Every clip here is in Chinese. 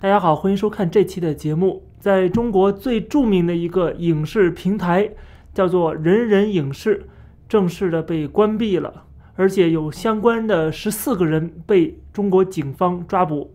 大家好，欢迎收看这期的节目。在中国最著名的一个影视平台，叫做人人影视，正式的被关闭了，而且有相关的十四个人被中国警方抓捕。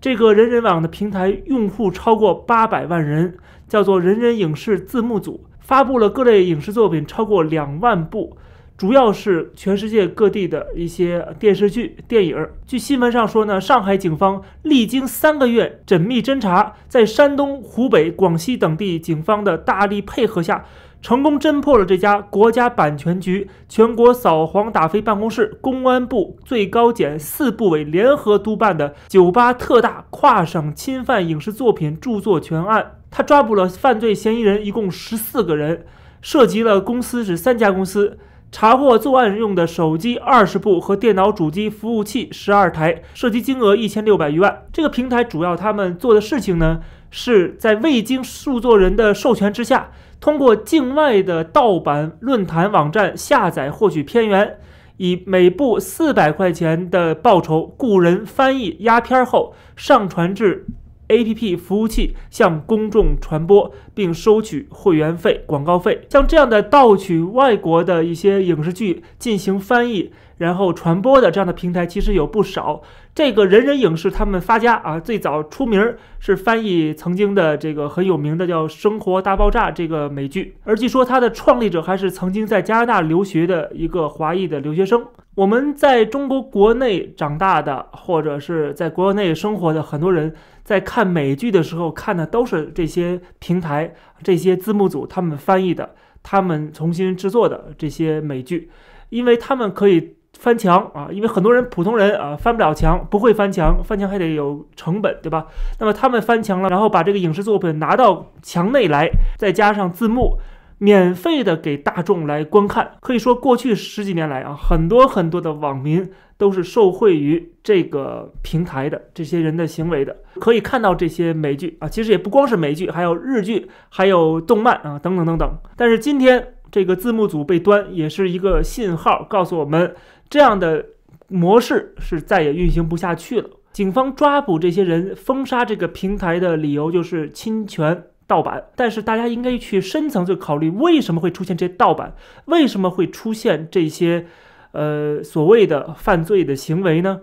这个人人网的平台用户超过八百万人，叫做人人影视字幕组发布了各类影视作品超过两万部。主要是全世界各地的一些电视剧、电影。据新闻上说呢，上海警方历经三个月缜密侦查，在山东、湖北、广西等地警方的大力配合下，成功侦破了这家国家版权局、全国扫黄打非办公室、公安部、最高检四部委联合督办的酒吧特大跨省侵犯影视作品著作权案。他抓捕了犯罪嫌疑人一共十四个人，涉及了公司是三家公司。查获作案用的手机二十部和电脑主机服务器十二台，涉及金额一千六百余万。这个平台主要他们做的事情呢，是在未经著作权人的授权之下，通过境外的盗版论坛网站下载获取片源，以每部四百块钱的报酬雇人翻译压片后上传至。A.P.P. 服务器向公众传播并收取会员费、广告费，像这样的盗取外国的一些影视剧进行翻译然后传播的这样的平台其实有不少。这个人人影视他们发家啊，最早出名是翻译曾经的这个很有名的叫《生活大爆炸》这个美剧，而据说它的创立者还是曾经在加拿大留学的一个华裔的留学生。我们在中国国内长大的，或者是在国内生活的很多人，在看美剧的时候看的都是这些平台、这些字幕组他们翻译的、他们重新制作的这些美剧，因为他们可以翻墙啊，因为很多人普通人啊翻不了墙，不会翻墙，翻墙还得有成本，对吧？那么他们翻墙了，然后把这个影视作品拿到墙内来，再加上字幕。免费的给大众来观看，可以说过去十几年来啊，很多很多的网民都是受惠于这个平台的这些人的行为的，可以看到这些美剧啊，其实也不光是美剧，还有日剧，还有动漫啊，等等等等。但是今天这个字幕组被端，也是一个信号，告诉我们这样的模式是再也运行不下去了。警方抓捕这些人，封杀这个平台的理由就是侵权。盗版，但是大家应该去深层次考虑，为什么会出现这些盗版？为什么会出现这些呃所谓的犯罪的行为呢？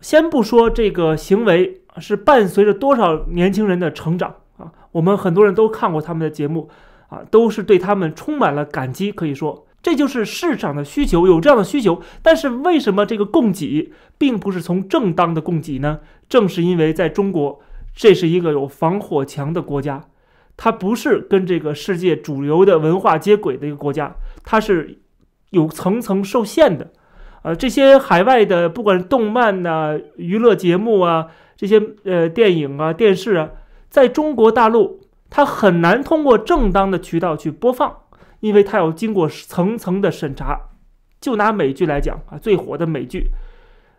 先不说这个行为是伴随着多少年轻人的成长啊，我们很多人都看过他们的节目啊，都是对他们充满了感激。可以说，这就是市场的需求，有这样的需求。但是为什么这个供给并不是从正当的供给呢？正是因为在中国，这是一个有防火墙的国家。它不是跟这个世界主流的文化接轨的一个国家，它是有层层受限的，呃，这些海外的不管是动漫呐、娱乐节目啊、这些呃电影啊、电视啊，在中国大陆它很难通过正当的渠道去播放，因为它要经过层层的审查。就拿美剧来讲啊，最火的美剧。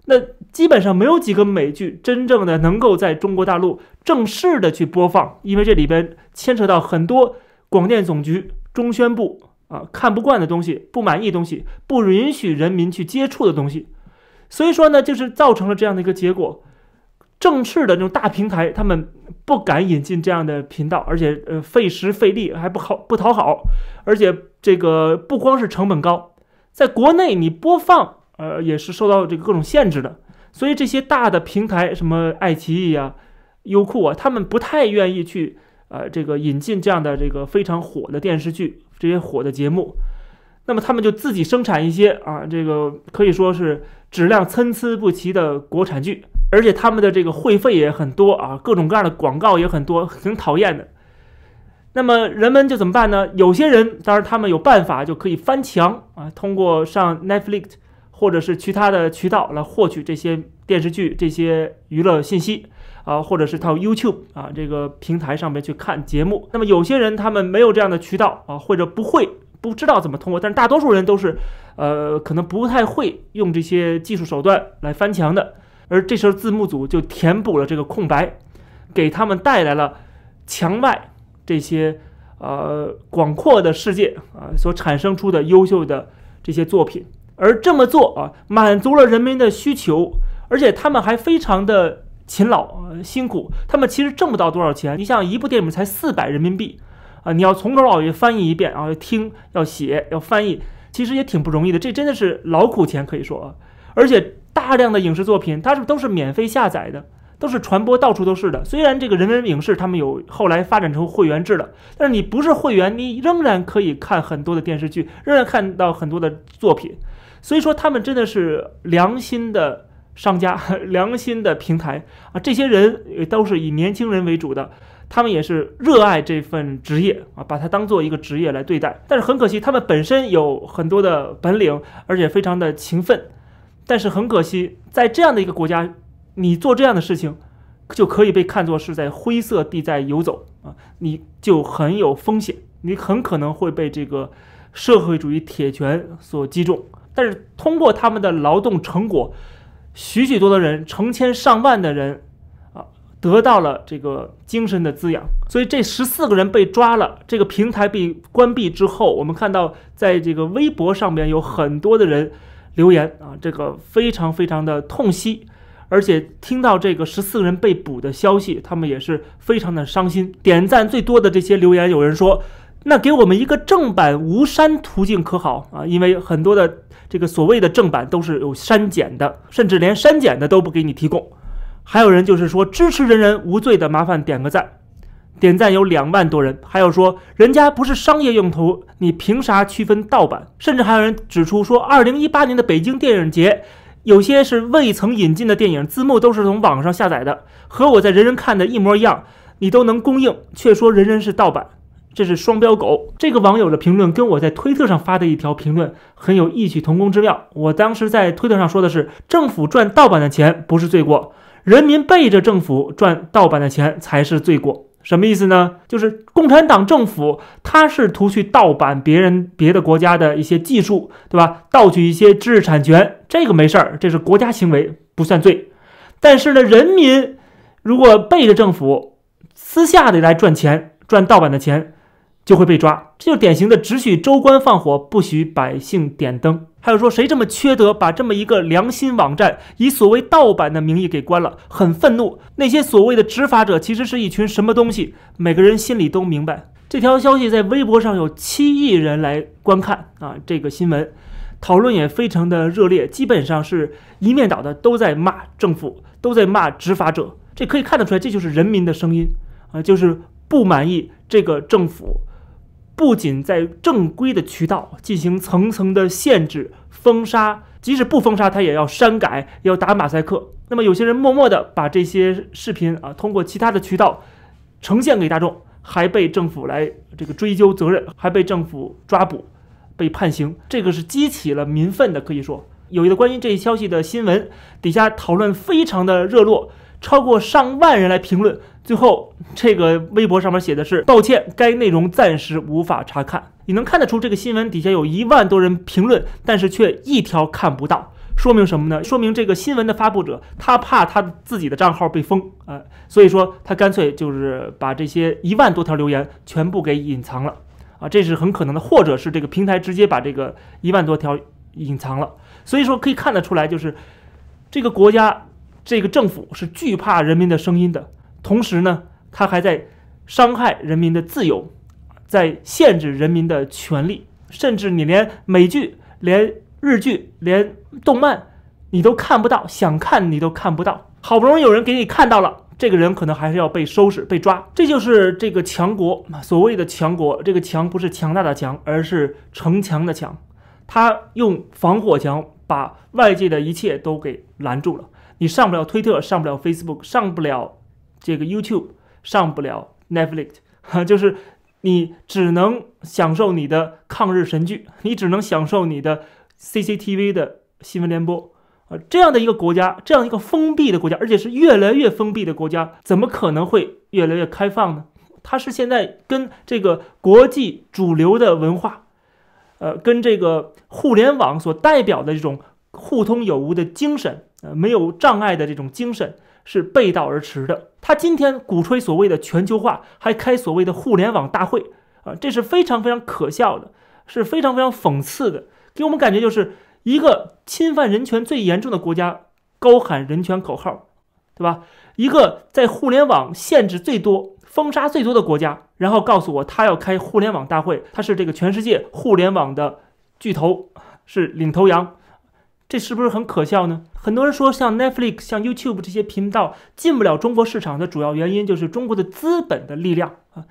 那基本上没有几个美剧真正的能够在中国大陆正式的去播放，因为这里边牵扯到很多广电总局、中宣部啊看不惯的东西、不满意东西、不允许人民去接触的东西，所以说呢，就是造成了这样的一个结果。正式的那种大平台，他们不敢引进这样的频道，而且呃费时费力，还不好不讨好，而且这个不光是成本高，在国内你播放。呃，也是受到这个各种限制的，所以这些大的平台，什么爱奇艺啊、优酷啊，他们不太愿意去呃这个引进这样的这个非常火的电视剧，这些火的节目。那么他们就自己生产一些啊，这个可以说是质量参差不齐的国产剧，而且他们的这个会费也很多啊，各种各样的广告也很多，挺讨厌的。那么人们就怎么办呢？有些人当然他们有办法就可以翻墙啊，通过上 Netflix。或者是其他的渠道来获取这些电视剧、这些娱乐信息啊，或者是到 YouTube 啊这个平台上面去看节目。那么有些人他们没有这样的渠道啊，或者不会、不知道怎么通过。但是大多数人都是，呃，可能不太会用这些技术手段来翻墙的。而这时候字幕组就填补了这个空白，给他们带来了墙外这些呃广阔的世界啊所产生出的优秀的这些作品。而这么做啊，满足了人民的需求，而且他们还非常的勤劳辛苦。他们其实挣不到多少钱，你像一部电影才四百人民币，啊，你要从头老尾翻译一遍，然后听，要写，要翻译，其实也挺不容易的。这真的是劳苦钱，可以说。啊。而且大量的影视作品，它是都是免费下载的，都是传播到处都是的。虽然这个人文影视他们有后来发展成会员制了，但是你不是会员，你仍然可以看很多的电视剧，仍然看到很多的作品。所以说，他们真的是良心的商家、良心的平台啊！这些人都是以年轻人为主的，他们也是热爱这份职业啊，把它当做一个职业来对待。但是很可惜，他们本身有很多的本领，而且非常的勤奋。但是很可惜，在这样的一个国家，你做这样的事情，就可以被看作是在灰色地带游走啊！你就很有风险，你很可能会被这个社会主义铁拳所击中。但是通过他们的劳动成果，许许多的人，成千上万的人，啊，得到了这个精神的滋养。所以这十四个人被抓了，这个平台被关闭之后，我们看到在这个微博上面有很多的人留言啊，这个非常非常的痛惜，而且听到这个十四个人被捕的消息，他们也是非常的伤心。点赞最多的这些留言，有人说，那给我们一个正版无删途径可好啊？因为很多的。这个所谓的正版都是有删减的，甚至连删减的都不给你提供。还有人就是说支持人人无罪的，麻烦点个赞，点赞有两万多人。还有说人家不是商业用途，你凭啥区分盗版？甚至还有人指出说，二零一八年的北京电影节有些是未曾引进的电影，字幕都是从网上下载的，和我在人人看的一模一样，你都能供应，却说人人是盗版。这是双标狗。这个网友的评论跟我在推特上发的一条评论很有异曲同工之妙。我当时在推特上说的是：政府赚盗版的钱不是罪过，人民背着政府赚盗版的钱才是罪过。什么意思呢？就是共产党政府，他试图去盗版别人、别的国家的一些技术，对吧？盗取一些知识产权，这个没事儿，这是国家行为不算罪。但是呢，人民如果背着政府私下里来赚钱，赚盗版的钱。就会被抓，这就典型的只许州官放火，不许百姓点灯。还有说，谁这么缺德，把这么一个良心网站以所谓盗版的名义给关了，很愤怒。那些所谓的执法者，其实是一群什么东西？每个人心里都明白。这条消息在微博上有七亿人来观看啊，这个新闻讨论也非常的热烈，基本上是一面倒的，都在骂政府，都在骂执法者。这可以看得出来，这就是人民的声音啊，就是不满意这个政府。不仅在正规的渠道进行层层的限制、封杀，即使不封杀，他也要删改，要打马赛克。那么，有些人默默的把这些视频啊，通过其他的渠道呈现给大众，还被政府来这个追究责任，还被政府抓捕、被判刑，这个是激起了民愤的。可以说，有一个关于这一消息的新闻，底下讨论非常的热络，超过上万人来评论。最后，这个微博上面写的是：“道歉，该内容暂时无法查看。”你能看得出这个新闻底下有一万多人评论，但是却一条看不到，说明什么呢？说明这个新闻的发布者他怕他自己的账号被封，呃，所以说他干脆就是把这些一万多条留言全部给隐藏了啊，这是很可能的，或者是这个平台直接把这个一万多条隐藏了。所以说可以看得出来，就是这个国家这个政府是惧怕人民的声音的。同时呢，他还在伤害人民的自由，在限制人民的权利，甚至你连美剧、连日剧、连动漫，你都看不到，想看你都看不到。好不容易有人给你看到了，这个人可能还是要被收拾、被抓。这就是这个强国所谓的强国，这个“强”不是强大的强，而是城墙的墙。他用防火墙把外界的一切都给拦住了，你上不了推特，上不了 Facebook，上不了。这个 YouTube 上不了 Netflix，哈，就是你只能享受你的抗日神剧，你只能享受你的 CCTV 的新闻联播，啊，这样的一个国家，这样一个封闭的国家，而且是越来越封闭的国家，怎么可能会越来越开放呢？它是现在跟这个国际主流的文化，呃，跟这个互联网所代表的这种互通有无的精神，呃，没有障碍的这种精神是背道而驰的。他今天鼓吹所谓的全球化，还开所谓的互联网大会，啊，这是非常非常可笑的，是非常非常讽刺的，给我们感觉就是一个侵犯人权最严重的国家，高喊人权口号，对吧？一个在互联网限制最多、封杀最多的国家，然后告诉我他要开互联网大会，他是这个全世界互联网的巨头，是领头羊。这是不是很可笑呢？很多人说，像 Netflix、像 YouTube 这些频道进不了中国市场的主要原因就是中国的资本的力量啊，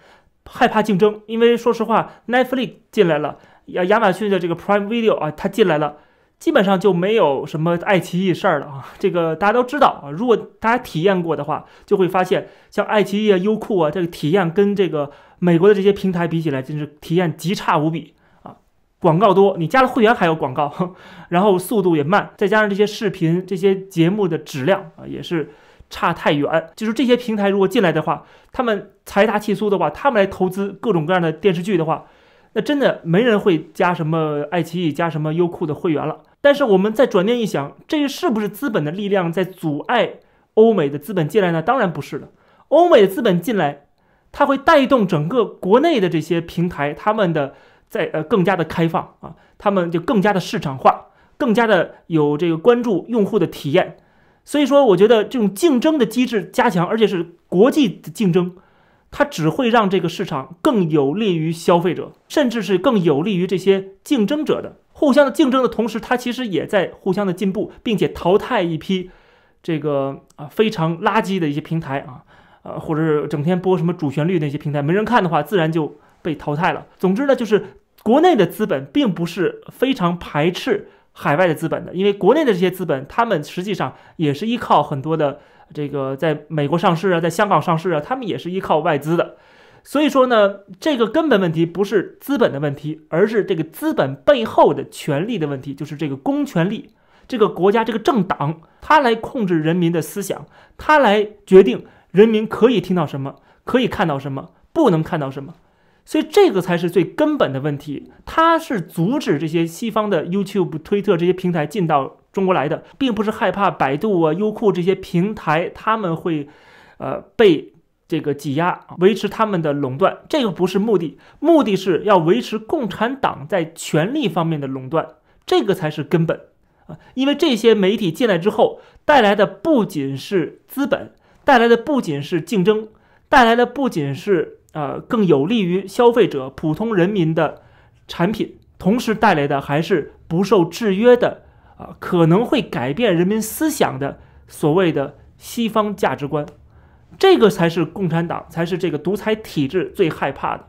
害怕竞争。因为说实话，Netflix 进来了，亚亚马逊的这个 Prime Video 啊，它进来了，基本上就没有什么爱奇艺事儿了啊。这个大家都知道啊，如果大家体验过的话，就会发现，像爱奇艺啊、优酷啊，这个体验跟这个美国的这些平台比起来，真是体验极差无比。广告多，你加了会员还有广告，然后速度也慢，再加上这些视频、这些节目的质量啊，也是差太远。就是这些平台如果进来的话，他们财大气粗的话，他们来投资各种各样的电视剧的话，那真的没人会加什么爱奇艺、加什么优酷的会员了。但是我们再转念一想，这是不是资本的力量在阻碍欧美的资本进来呢？当然不是的，欧美的资本进来，它会带动整个国内的这些平台，他们的。在呃更加的开放啊，他们就更加的市场化，更加的有这个关注用户的体验。所以说，我觉得这种竞争的机制加强，而且是国际的竞争，它只会让这个市场更有利于消费者，甚至是更有利于这些竞争者的互相的竞争的同时，它其实也在互相的进步，并且淘汰一批这个啊非常垃圾的一些平台啊，呃或者是整天播什么主旋律那些平台没人看的话，自然就被淘汰了。总之呢，就是。国内的资本并不是非常排斥海外的资本的，因为国内的这些资本，他们实际上也是依靠很多的这个在美国上市啊，在香港上市啊，他们也是依靠外资的。所以说呢，这个根本问题不是资本的问题，而是这个资本背后的权力的问题，就是这个公权力，这个国家这个政党，它来控制人民的思想，它来决定人民可以听到什么，可以看到什么，不能看到什么。所以这个才是最根本的问题，它是阻止这些西方的 YouTube、推特这些平台进到中国来的，并不是害怕百度啊、优酷这些平台他们会，呃被这个挤压，维持他们的垄断，这个不是目的，目的是要维持共产党在权力方面的垄断，这个才是根本啊，因为这些媒体进来之后带来的不仅是资本，带来的不仅是竞争，带来的不仅是。呃，更有利于消费者、普通人民的产品，同时带来的还是不受制约的，呃，可能会改变人民思想的所谓的西方价值观，这个才是共产党，才是这个独裁体制最害怕的。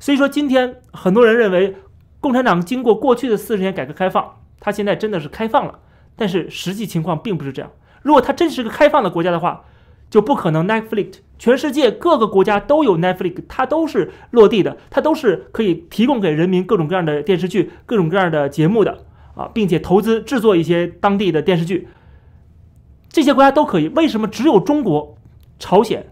所以说，今天很多人认为共产党经过过去的四十年改革开放，它现在真的是开放了，但是实际情况并不是这样。如果它真是个开放的国家的话，就不可能 Netflix，全世界各个国家都有 Netflix，它都是落地的，它都是可以提供给人民各种各样的电视剧、各种各样的节目的啊，并且投资制作一些当地的电视剧，这些国家都可以。为什么只有中国、朝鲜、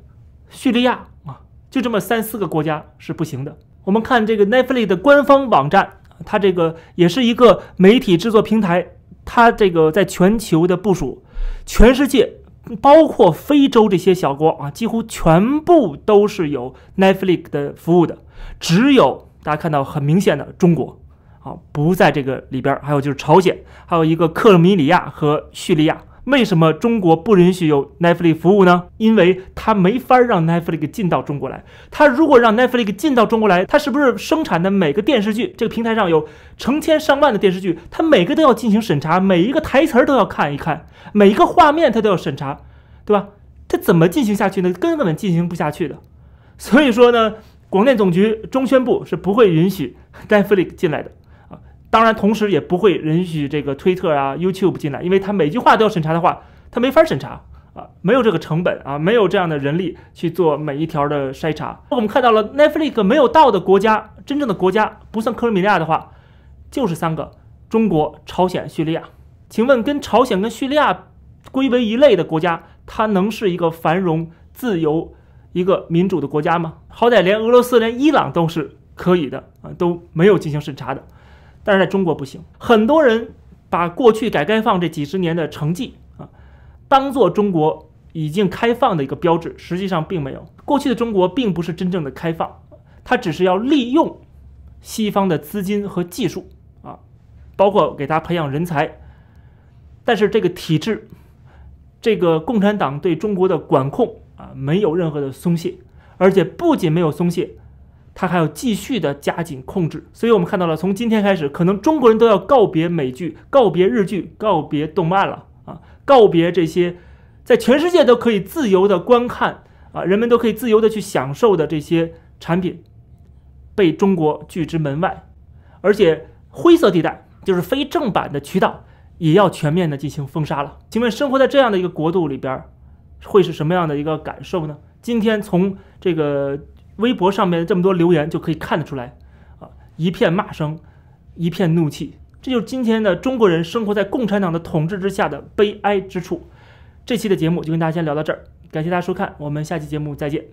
叙利亚啊，就这么三四个国家是不行的？我们看这个 Netflix 的官方网站，它这个也是一个媒体制作平台，它这个在全球的部署，全世界。包括非洲这些小国啊，几乎全部都是有 Netflix 的服务的，只有大家看到很明显的中国啊不在这个里边，还有就是朝鲜，还有一个克里米亚和叙利亚。为什么中国不允许有 Netflix 服务呢？因为它没法让 Netflix 进到中国来。它如果让 Netflix 进到中国来，它是不是生产的每个电视剧？这个平台上有成千上万的电视剧，它每个都要进行审查，每一个台词儿都要看一看，每一个画面它都要审查，对吧？它怎么进行下去呢？根本进行不下去的。所以说呢，广电总局、中宣部是不会允许 Netflix 进来的。当然，同时也不会允许这个推特啊、YouTube 进来，因为他每句话都要审查的话，他没法审查啊，没有这个成本啊，没有这样的人力去做每一条的筛查。我们看到了 Netflix 没有到的国家，真正的国家不算克里米亚的话，就是三个：中国、朝鲜、叙利亚。请问，跟朝鲜跟叙利亚归为一类的国家，它能是一个繁荣、自由、一个民主的国家吗？好歹连俄罗斯、连伊朗都是可以的啊，都没有进行审查的。但是在中国不行，很多人把过去改革开放这几十年的成绩啊，当做中国已经开放的一个标志，实际上并没有。过去的中国并不是真正的开放，它只是要利用西方的资金和技术啊，包括给他培养人才。但是这个体制，这个共产党对中国的管控啊，没有任何的松懈，而且不仅没有松懈。他还要继续的加紧控制，所以我们看到了，从今天开始，可能中国人都要告别美剧、告别日剧、告别动漫了啊，告别这些在全世界都可以自由的观看啊，人们都可以自由的去享受的这些产品，被中国拒之门外，而且灰色地带，就是非正版的渠道，也要全面的进行封杀了。请问生活在这样的一个国度里边，会是什么样的一个感受呢？今天从这个。微博上面这么多留言就可以看得出来，啊，一片骂声，一片怒气，这就是今天的中国人生活在共产党的统治之下的悲哀之处。这期的节目就跟大家先聊到这儿，感谢大家收看，我们下期节目再见。